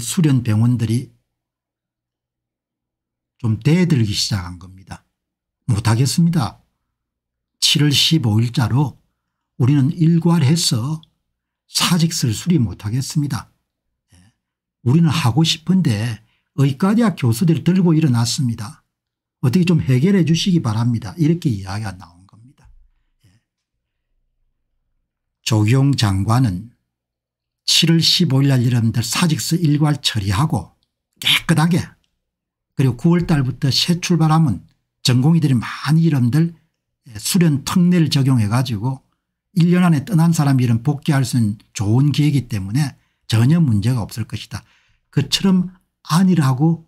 수련 병원들이 좀 대들기 시작한 겁니다. 못하겠습니다. 7월 15일자로 우리는 일괄해서 사직서를 수리 못하겠습니다. 예. 우리는 하고 싶은데 의과대학 교수들이 들고 일어났습니다. 어떻게 좀 해결해 주시기 바랍니다. 이렇게 이야기가 나온 겁니다. 예. 조경 장관은 7월 15일 날 여러분들 사직서 일괄 처리하고 깨끗하게 그리고 9월 달부터 새 출발하면 전공의들이 많이 여러분들 예, 수련 특례를 적용해 가지고 1년 안에 떠난 사람 이름 복귀할 수 있는 좋은 기회이기 때문에 전혀 문제가 없을 것이다. 그처럼 안일하고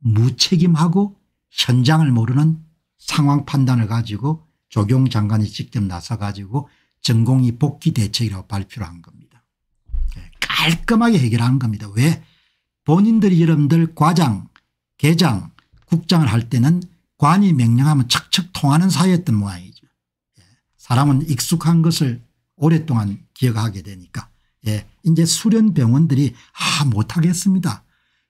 무책임하고 현장을 모르는 상황 판단을 가지고 조경 장관이 직접 나서 가지고 전공이 복귀 대책이라고 발표를 한 겁니다. 깔끔하게 해결하는 겁니다. 왜 본인들이 여러분들 과장 계장 국장을 할 때는 관이 명령하면 척척 통하는 사이였던 모양이죠. 예. 사람은 익숙한 것을 오랫동안 기억하게 되니까 예, 이제 수련병원들이 아 못하겠습니다.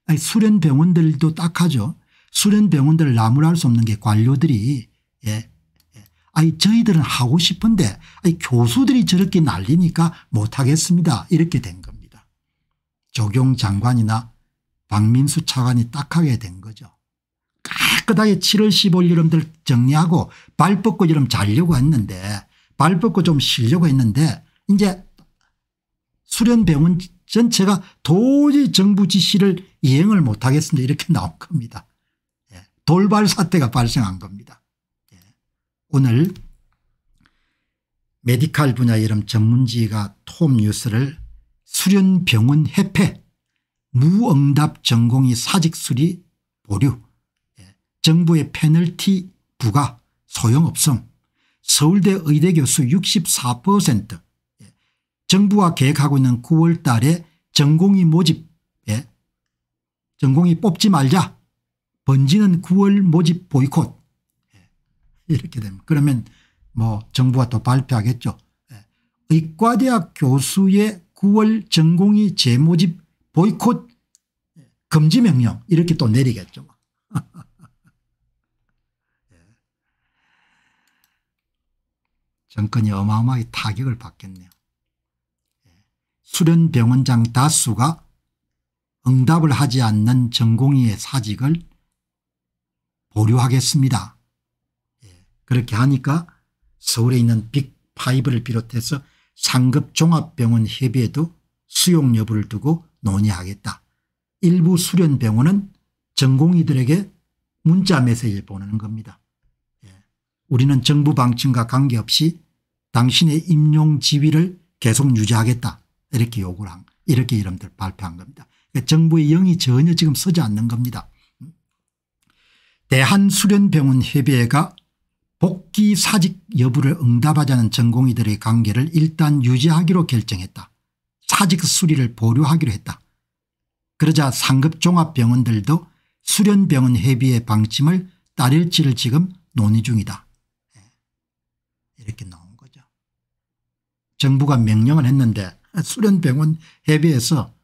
아니, 수련병원들도 딱하죠. 수련병원들을 나무랄 수 없는 게 관료들이 예, 예. 아니 저희들은 하고 싶은데 아니, 교수들이 저렇게 날리니까 못하겠습니다. 이렇게 된 겁니다. 조경 장관이나 박민수 차관이 딱하게 된 거죠. 깨끗하게 7월 15일 여러분들 정리하고 발 뻗고 여러 자려고 했는데 발 뻗고 좀 쉬려고 했는데 이제 수련병원 전체가 도저히 정부 지시를 이행을 못하겠습니다 이렇게 나온 겁니다. 예, 돌발 사태가 발생한 겁니다. 예, 오늘 메디칼 분야 여름 전문지가 톱 뉴스를 수련병원 해폐 무응답 전공의 사직수리 보류 예, 정부의 페널티 부과 소용없음 서울대 의대 교수 64% 예, 정부가 계획하고 있는 9월 달에 전공의 모집 예. 전공의 뽑지 말자 번지는 9월 모집 보이콧 예, 이렇게 되면 그러면 뭐 정부가 또 발표하겠죠. 의과대학 교수의 9월 전공이 재모집 보이콧 금지 명령 이렇게 또 내리겠죠. 정권이 어마어마하게 타격을 받겠네요. 예. 수련병원장 다수가 응답을 하지 않는 전공의의 사직을 보류하겠습니다. 예. 그렇게 하니까 서울에 있는 빅5를 비롯해서 상급종합병원 협의회도 수용 여부를 두고 논의하겠다. 일부 수련병원은 전공의들에게 문자 메시지를 보내는 겁니다. 예. 우리는 정부 방침과 관계없이 당신의 임용 지위를 계속 유지하겠다 이렇게 요구를 한 이렇게 이름들 발표한 겁니다. 그러니까 정부의 영이 전혀 지금 서지 않는 겁니다. 음. 대한수련병원협의회가 복귀 사직 여부를 응답하자는 전공의들의 관계를 일단 유지하기로 결정했다. 사직 수리를 보류하기로 했다. 그러자 상급 종합병원들도 수련병원 회비의 방침을 따를지를 지금 논의 중이다. 예. 이렇게 나온 거죠. 정부가 명령을 했는데 수련병원 회비에서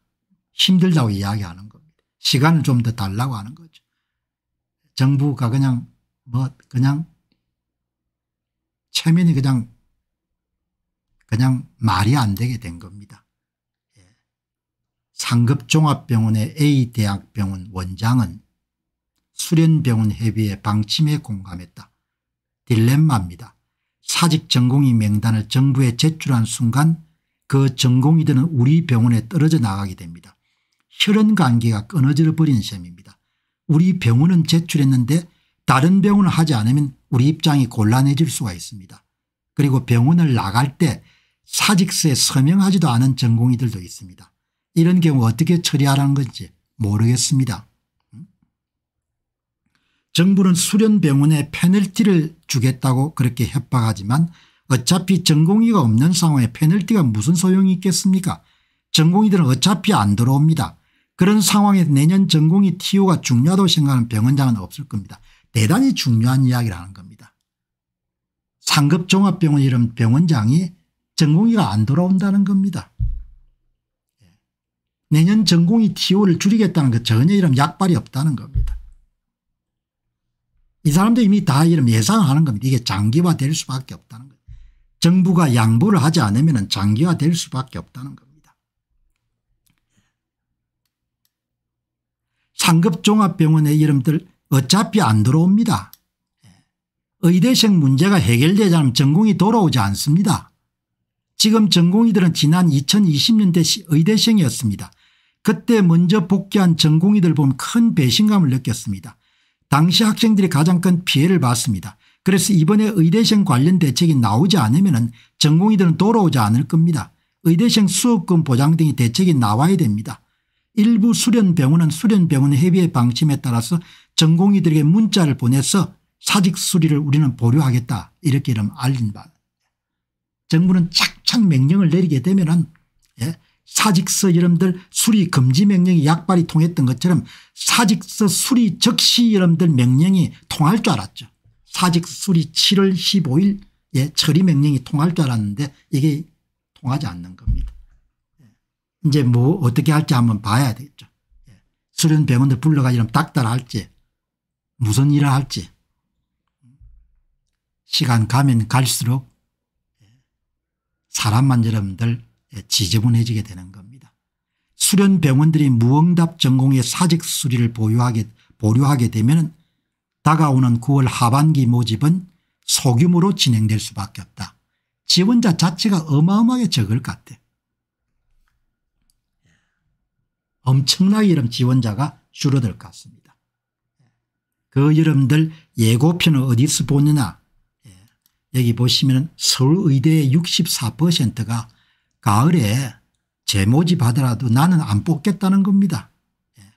힘들다고 이야기하는 겁니다. 시간을 좀 더 달라고 하는 거죠. 정부가 그냥 뭐 그냥 체면이 그냥 그냥 말이 안 되게 된 겁니다. 예. 상급종합병원의 A 대학병원 원장은 수련병원 협의회 방침에 공감했다. 딜레마입니다. 사직 전공의 명단을 정부에 제출한 순간 그 전공의들은 우리 병원에 떨어져 나가게 됩니다. 혈연관계가 끊어져 버린 셈입니다. 우리 병원은 제출했는데 다른 병원은 하지 않으면 우리 입장이 곤란해질 수가 있습니다. 그리고 병원을 나갈 때 사직서에 서명하지도 않은 전공의들도 있습니다. 이런 경우 어떻게 처리하라는 건지 모르겠습니다. 정부는 수련병원에 페널티를 주겠다고 그렇게 협박하지만 어차피 전공의가 없는 상황에 페널티가 무슨 소용이 있겠습니까 전공의들은 어차피 안 들어옵니다. 그런 상황에서 내년 전공의 t o 가 중요하다고 생각하는 병원장은 없을 겁니다. 대단히 중요한 이야기를하는 겁니다. 상급종합병원 이름 병원장이 전공의가 안 돌아온다는 겁니다. 내년 전공의 TO를 줄이겠다는 것 전혀 이런 약발이 없다는 겁니다. 이 사람도 이미 다 이런 예상하는 겁니다. 이게 장기화될 수밖에 없다는 거예요. 정부가 양보를 하지 않으면 장기화될 수밖에 없다는 겁니다. 상급종합병원의 이름들 어차피 안 들어옵니다. 의대생 문제가 해결되지 않으면 전공이 돌아오지 않습니다. 지금 전공의들은 지난 2020년대 의대생이었습니다. 그때 먼저 복귀한 전공의들 보면 큰 배신감을 느꼈습니다. 당시 학생들이 가장 큰 피해를 봤습니다. 그래서 이번에 의대생 관련 대책이 나오지 않으면 전공의들은 돌아오지 않을 겁니다. 의대생 수업금 보장 등의 대책이 나와야 됩니다. 일부 수련병원은 수련병원 협의회 방침에 따라서 전공의들에게 문자를 보내서 사직 수리를 우리는 보류하겠다 이렇게 이름 알린 바 정부는 착착 명령을 내리게 되면은 예? 사직서 이름들 수리 금지 명령이 약발이 통했던 것처럼 사직서 수리 적시 이름들 명령이 통할 줄 알았죠. 사직 수리 7월 15일 예, 처리 명령이 통할 줄 알았는데 이게 통하지 않는 겁니다. 예. 이제 뭐 어떻게 할지 한번 봐야 되겠죠. 예. 수련병원들 불러가 이러면 닥달 할지 무슨 일을 할지 시간 가면 갈수록 사람만 여러분들 지저분해지게 되는 겁니다. 수련 병원들이 무응답 전공의 사직 수리를 보유하게 보류하게 되면 다가오는 9월 하반기 모집은 소규모로 진행될 수밖에 없다. 지원자 자체가 어마어마하게 적을 것 같아. 엄청나게 이런 지원자가 줄어들 것 같습니다. 그 여러분들 예고편을 어디서 보느냐 여기 보시면 서울의대의 64%가 가을에 재모집하더라도 나는 안 뽑겠다는 겁니다.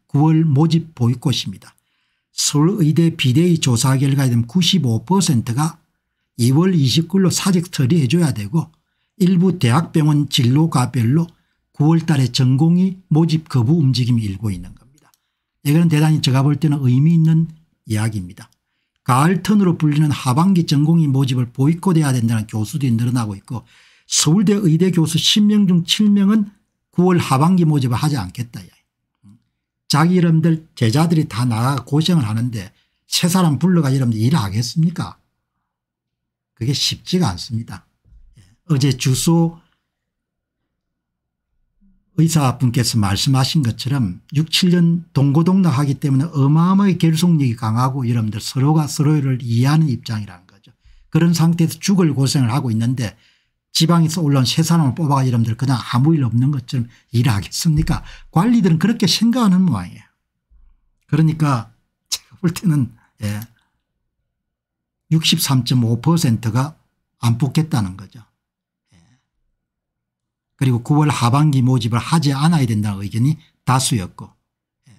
9월 예, 모집 보이콧입니다. 서울의대 비대위 조사 결과에 따면 95%가 2월 29일로 사직 처리해줘야 되고 일부 대학병원 진로가별로 9월 달에 전공이 모집 거부 움직임이 일고 있는 겁니다. 이거는 대단히 제가 볼 때는 의미 있는 이야기입니다. 가을턴으로 불리는 하반기 전공이 모집을 보이콧해야 된다는 교수들이 늘어나고 있고 서울대 의대 교수 10명 중 7명은 9월 하반기 모집을 하지 않겠다. 자기 이름들 제자들이 다 나가 고생을 하는데 세 사람 불러가 이러면 일 하겠습니까 그게 쉽지가 않습니다. 예. 어제 주소 의사분께서 말씀하신 것처럼 6, 7년 동고동락하기 때문에 어마어마하게 결속력이 강하고 여러분들 서로가 서로를 이해하는 입장이라는 거죠. 그런 상태에서 죽을 고생을 하고 있는데 지방에서 올라온 세 사람을 뽑아가 여러분들 그냥 아무 일 없는 것처럼 일 하겠습니까 관리들은 그렇게 생각하는 모양이에요. 그러니까 제가 볼 때는 예 63.5%가 안 뽑겠다는 거죠. 그리고 9월 하반기 모집을 하지 않아야 된다는 의견이 다수였고 예.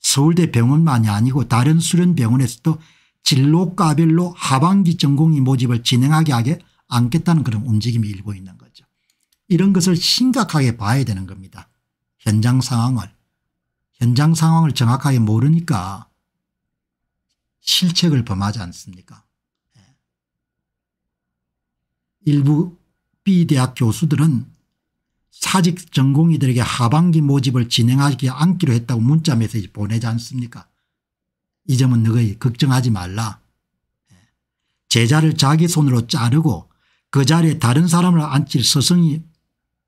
서울대 병원만이 아니고 다른 수련병원에서도 진로과별로 하반기 전공의 모집을 진행하게 하게 않겠다는 그런 움직임이 일고 있는 거죠. 이런 것을 심각하게 봐야 되는 겁니다. 현장 상황을. 현장 상황을 정확하게 모르니까 실책을 범하지 않습니까 예. 일부 B대학 교수들은 사직 전공의들에게 하반기 모집을 진행하지 않기로 했다고 문자 메시지 보내지 않습니까 이 점은 너희 걱정하지 말라. 예. 제자를 자기 손으로 자르고 그 자리에 다른 사람을 앉힐 서성이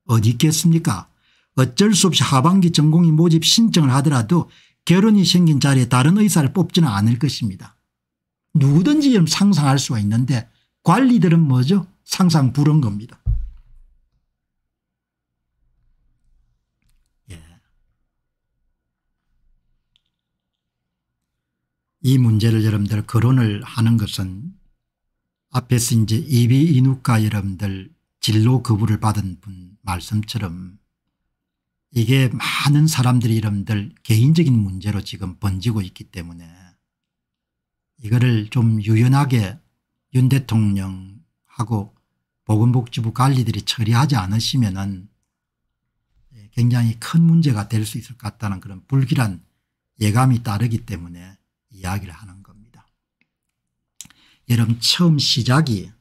어디 있겠습니까 어쩔 수 없이 하반기 전공의 모집 신청을 하더라도 결혼이 생긴 자리에 다른 의사를 뽑지는 않을 것입니다. 누구든지 상상할 수가 있는데 관리들은 뭐죠 상상 부른 겁니다. 이 문제를 여러분들 거론을 하는 것은 앞에서 이제 이비인후과 여러분들 진로 거부를 받은 분 말씀처럼 이게 많은 사람들이 여러분들 개인적인 문제로 지금 번지고 있기 때문에 이거를 좀 유연하게 윤 대통령하고 보건복지부 관리들이 처리하지 않으시면 은 굉장히 큰 문제가 될 수 있을 것 같다는 그런 불길한 예감이 따르기 때문에 이야기를 하는 겁니다. 여러분 처음 시작이